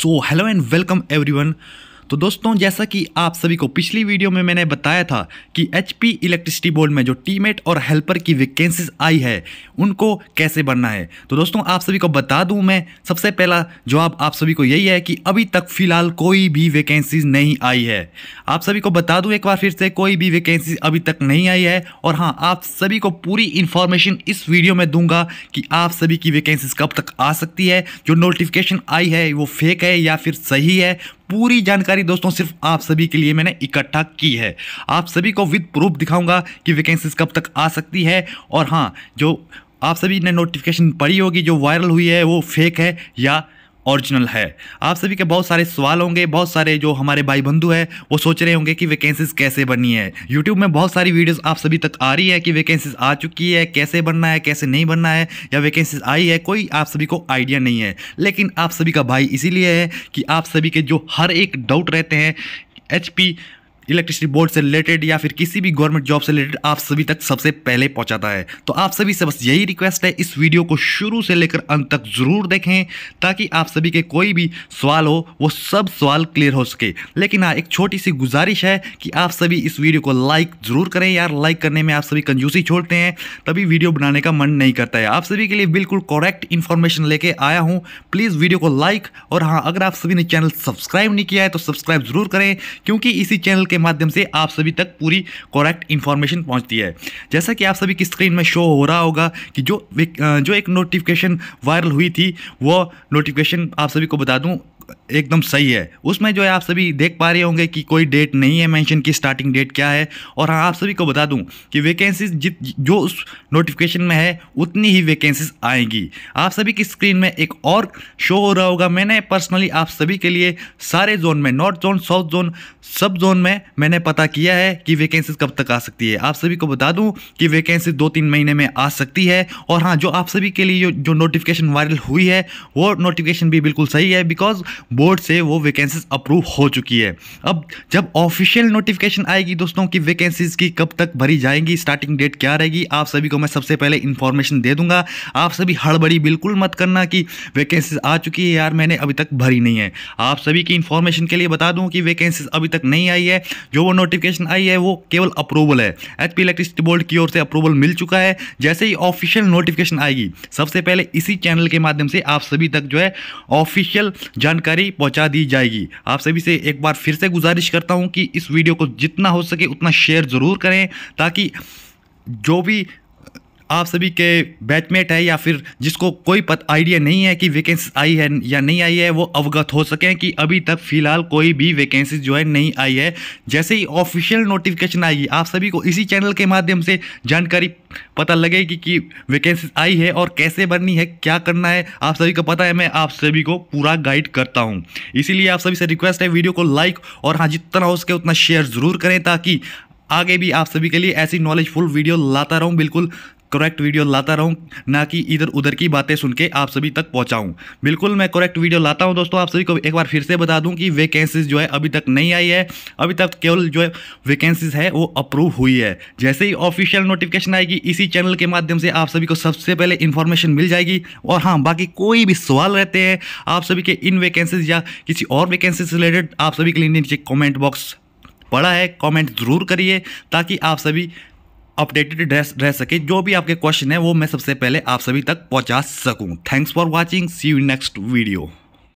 so hello and welcome everyone तो दोस्तों जैसा कि आप सभी को पिछली वीडियो में मैंने बताया था कि एच इलेक्ट्रिसिटी बोर्ड में जो टीमेट और हेल्पर की वैकेंसीज आई है उनको कैसे बनना है तो दोस्तों आप सभी को बता दूं मैं सबसे पहला जवाब आप सभी को यही है कि अभी तक फिलहाल कोई भी वैकेंसीज नहीं आई है आप सभी को बता दूं एक बार फिर से कोई भी वैकेंसीज अभी तक नहीं आई है और हाँ आप सभी को पूरी इन्फॉर्मेशन इस वीडियो में दूंगा कि आप सभी की वैकेंसीज कब तक आ सकती है जो नोटिफिकेशन आई है वो फेक है या फिर सही है पूरी जानकारी दोस्तों सिर्फ आप सभी के लिए मैंने इकट्ठा की है आप सभी को विद प्रूफ दिखाऊंगा कि वैकेंसीज कब तक आ सकती है और हाँ जो आप सभी ने नोटिफिकेशन पढ़ी होगी जो वायरल हुई है वो फेक है या ओरिजिनल है आप सभी के बहुत सारे सवाल होंगे बहुत सारे जो हमारे भाई बंधु है वो सोच रहे होंगे कि वैकेंसीज कैसे बनी है यूट्यूब में बहुत सारी वीडियोस आप सभी तक आ रही है कि वैकेंसीज आ चुकी है कैसे बनना है कैसे नहीं बनना है या वैकेंसीज आई है कोई आप सभी को आइडिया नहीं है लेकिन आप सभी का भाई इसीलिए है कि आप सभी के जो हर एक डाउट रहते हैं एच इलेक्ट्रिसिटी बोर्ड से रिलेटेड या फिर किसी भी गवर्नमेंट जॉब से रिलेटेड आप सभी तक सबसे पहले पहुंचाता है तो आप सभी से बस यही रिक्वेस्ट है इस वीडियो को शुरू से लेकर अंत तक जरूर देखें ताकि आप सभी के कोई भी सवाल हो वो सब सवाल क्लियर हो सके लेकिन हाँ एक छोटी सी गुजारिश है कि आप सभी इस वीडियो को लाइक जरूर करें यार लाइक करने में आप सभी कंजूसी छोड़ते हैं तभी वीडियो बनाने का मन नहीं करता है आप सभी के लिए बिल्कुल करेक्ट इन्फॉर्मेशन लेके आया हूँ प्लीज़ वीडियो को लाइक और हाँ अगर आप सभी ने चैनल सब्सक्राइब नहीं किया है तो सब्सक्राइब जरूर करें क्योंकि इसी चैनल के के माध्यम से आप सभी तक पूरी करेक्ट इन्फॉर्मेशन पहुंचती है जैसा कि आप सभी की स्क्रीन में शो हो रहा होगा कि जो जो एक नोटिफिकेशन वायरल हुई थी वो नोटिफिकेशन आप सभी को बता दूं एकदम सही है उसमें जो है आप सभी देख पा रहे होंगे कि कोई डेट नहीं है मेंशन की स्टार्टिंग डेट क्या है और हाँ आप सभी को बता दूं कि वैकेंसीज जित जो उस नोटिफिकेशन में है उतनी ही वैकेंसीज आएंगी आप सभी की स्क्रीन में एक और शो हो रहा होगा मैंने पर्सनली आप सभी के लिए सारे जोन में नॉर्थ जोन साउथ जोन सब जोन में मैंने पता किया है कि वैकेंसीज कब तक आ सकती है आप सभी को बता दूं कि वैकेंसी दो तीन महीने में आ सकती है और हाँ जो आप सभी के लिए जो, जो नोटिफिकेशन वायरल हुई है वो नोटिफिकेशन भी बिल्कुल सही है बिकॉज बोर्ड से वो वैकेंसीज अप्रूव हो चुकी है अब जब ऑफिशियल नोटिफिकेशन आएगी दोस्तों की वैकेंसीज की कब तक भरी जाएंगी स्टार्टिंग डेट क्या रहेगी आप सभी को मैं सबसे पहले इन्फॉर्मेशन दे दूंगा आप सभी हड़बड़ी बिल्कुल मत करना कि वैकेंसीज आ चुकी है यार मैंने अभी तक भरी नहीं है आप सभी की इन्फॉर्मेशन के लिए बता दूँ कि वैकेंसीज अभी तक तक नहीं आई है जो वो नोटिफिकेशन आई है वो केवल अप्रूवल है एच इलेक्ट्रिसिटी बोर्ड की ओर से अप्रूवल मिल चुका है जैसे ही ऑफिशियल नोटिफिकेशन आएगी सबसे पहले इसी चैनल के माध्यम से आप सभी तक जो है ऑफिशियल जानकारी पहुंचा दी जाएगी आप सभी से एक बार फिर से गुजारिश करता हूं कि इस वीडियो को जितना हो सके उतना शेयर ज़रूर करें ताकि जो भी आप सभी के बैचमेट है या फिर जिसको कोई पता आइडिया नहीं है कि वैकेंसी आई है या नहीं आई है वो अवगत हो सकें कि अभी तक फ़िलहाल कोई भी वैकेंसी जो है नहीं आई है जैसे ही ऑफिशियल नोटिफिकेशन आएगी आप सभी को इसी चैनल के माध्यम से जानकारी पता लगेगी कि, कि वैकेंसी आई है और कैसे भरनी है क्या करना है आप सभी को पता है मैं आप सभी को पूरा गाइड करता हूँ इसीलिए आप सभी से रिक्वेस्ट है वीडियो को लाइक और हाँ जितना हो सके उतना शेयर ज़रूर करें ताकि आगे भी आप सभी के लिए ऐसी नॉलेजफुल वीडियो लाता रहूँ बिल्कुल करेक्ट वीडियो लाता रहूं ना कि इधर उधर की बातें सुन के आप सभी तक पहुंचाऊं बिल्कुल मैं करेक्ट वीडियो लाता हूं दोस्तों आप सभी को एक बार फिर से बता दूं कि वैकेंसीज जो है अभी तक नहीं आई है अभी तक केवल जो है वैकेंसीज है वो अप्रूव हुई है जैसे ही ऑफिशियल नोटिफिकेशन आएगी इसी चैनल के माध्यम से आप सभी को सबसे पहले इन्फॉर्मेशन मिल जाएगी और हाँ बाकी कोई भी सवाल रहते हैं आप सभी के इन वैकेंसीज या किसी और वैकेंसी से रिलेटेड आप सभी के लिए नीचे कॉमेंट बॉक्स पड़ा है कमेंट ज़रूर करिए ताकि आप सभी अपडेटेड रह सके जो भी आपके क्वेश्चन है वो मैं सबसे पहले आप सभी तक पहुंचा सकूं thanks for watching see you next video